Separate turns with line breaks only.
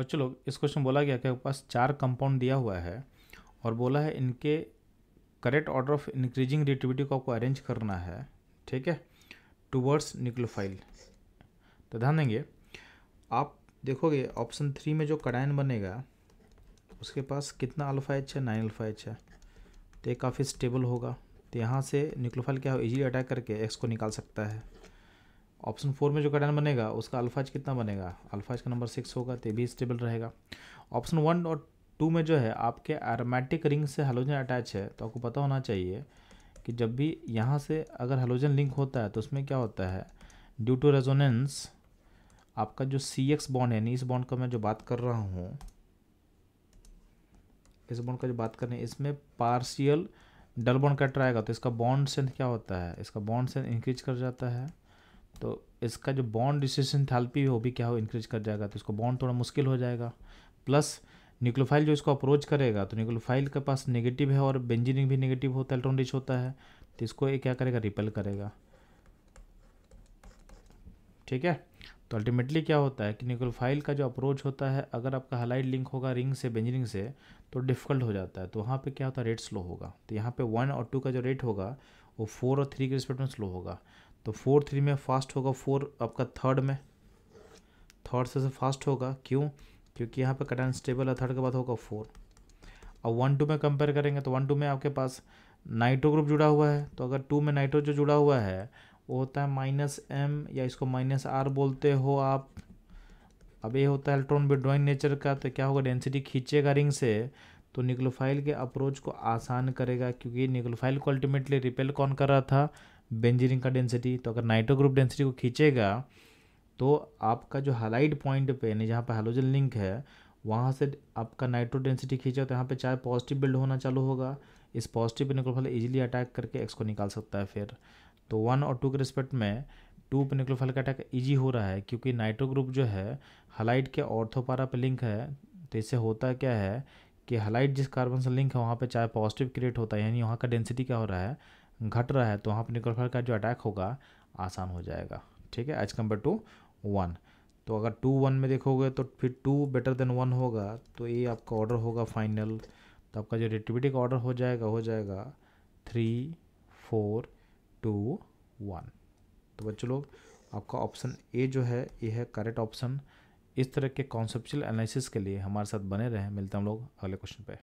बच्चों लोग इस क्वेश्चन बोला गया कि पास चार कंपाउंड दिया हुआ है और बोला है इनके correct order of increasing reactivity को आपको अरेंज करना है ठीक है टूवर्ड्स न्यूक्लोफाइल तो ध्यान देंगे आप देखोगे ऑप्शन थ्री में जो कडाइन बनेगा उसके पास कितना अल्फा एच है नाइन अल्फा एच है तो ये काफ़ी स्टेबल होगा तो यहाँ से निक्लोफाइल क्या हो इजीली अटैक करके एक्स को निकाल सकता है ऑप्शन फोर में जो कटन बनेगा उसका अल्फाज कितना बनेगा अल्फाज का नंबर सिक्स होगा तो भी स्टेबल रहेगा ऑप्शन वन और टू में जो है आपके एरोमेटिक रिंग से हेलोजन अटैच है तो आपको पता होना चाहिए कि जब भी यहाँ से अगर हेलोजन लिंक होता है तो उसमें क्या होता है ड्यू टू रेजोनेंस आपका जो सी एक्स बॉन्ड है यानी इस बॉन्ड का मैं जो बात कर रहा हूँ इस बॉन्ड का जो बात कर रहे हैं इसमें पार्शियल डल बॉन्ड कट रहेगा तो इसका बॉन्ड सेंथ क्या होता है इसका बॉन्ड सेंथ इंक्रीज कर जाता है तो इसका जो बॉन्ड डिस्ट्रीब्यूशन थैल्पी है वो भी क्या हो इंक्रीज कर जाएगा तो इसको बॉन्ड थोड़ा मुश्किल हो जाएगा प्लस न्यूक्लोफाइल जो इसको अप्रोच करेगा तो न्यूक्लोफाइल के पास नेगेटिव है और बेंजीनिंग भी नेगेटिव होता है इलेक्ट्रॉन रिच होता है तो इसको ये क्या करेगा रिपेल करेगा ठीक है तो अल्टीमेटली क्या होता है कि न्यूक्लोफाइल का जो अप्रोच होता है अगर आपका हलाइड लिंक होगा रिंग से बेंजरिंग से तो डिफ़िकल्ट हो जाता है तो वहाँ पर क्या होता है रेट स्लो होगा तो यहाँ पे वन और टू का जो रेट होगा वो फोर और थ्री के रिस्पेक्ट में स्लो होगा तो फोर थ्री में फास्ट होगा फोर आपका थर्ड में थर्ड से फास्ट होगा क्यों क्योंकि यहाँ पे कटान स्टेबल है थर्ड के बाद होगा फोर अब वन टू में कंपेयर करेंगे तो वन टू में आपके पास नाइट्रो ग्रुप जुड़ा हुआ है तो अगर टू में नाइट्रो जो जुड़ा हुआ है वो होता है माइनस एम या इसको माइनस आर बोलते हो आप अब ये होता है इलेक्ट्रॉन विड्रॉइंग नेचर का तो क्या होगा डेंसिटी खींचेगा रिंग से तो निक्लोफाइल के अप्रोच को आसान करेगा क्योंकि निक्लोफाइल को अल्टीमेटली रिपेल कौन कर रहा था बेंजीरिंग का डेंसिटी तो अगर नाइट्रो ग्रुप डेंसिटी को खींचेगा तो आपका जो हालाइड पॉइंट पे यानी जहाँ पर हाइड्रोजन लिंक है वहाँ से आपका नाइट्रो डेंसिटी खींचा तो यहाँ पे चाहे पॉजिटिव बिल्ड होना चालू होगा इस पॉजिटिव पिनिक्लोफाइल इजीली अटैक करके एक्स को निकाल सकता है फिर तो वन और टू के रिस्पेक्ट में टू पिनिक्लोफाइल का अटैक ईजी हो रहा है क्योंकि नाइट्रो ग्रुप जो है हलाइट के ऑर्थोपारा पे लिंक है तो इससे होता क्या है कि हलाइट जिस कार्बन से लिंक है वहाँ पर चाहे पॉजिटिव क्रिएट होता है यानी वहाँ का डेंसिटी क्या हो रहा है घट रहा है तो वहाँ पर न्यूक्लियर का जो अटैक होगा आसान हो जाएगा ठीक है एज कम्पेयर टू वन तो अगर टू वन में देखोगे तो फिर टू बेटर देन वन होगा तो ये आपका ऑर्डर होगा फाइनल तो आपका जो रेटिविटी का ऑर्डर हो जाएगा हो जाएगा थ्री फोर टू वन तो बच्चों लोग आपका ऑप्शन ए जो है ये है करेक्ट ऑप्शन इस तरह के कॉन्सेप्चुअल एनालिसिस के लिए हमारे साथ बने रहें मिलते हैं हम लोग अगले क्वेश्चन पे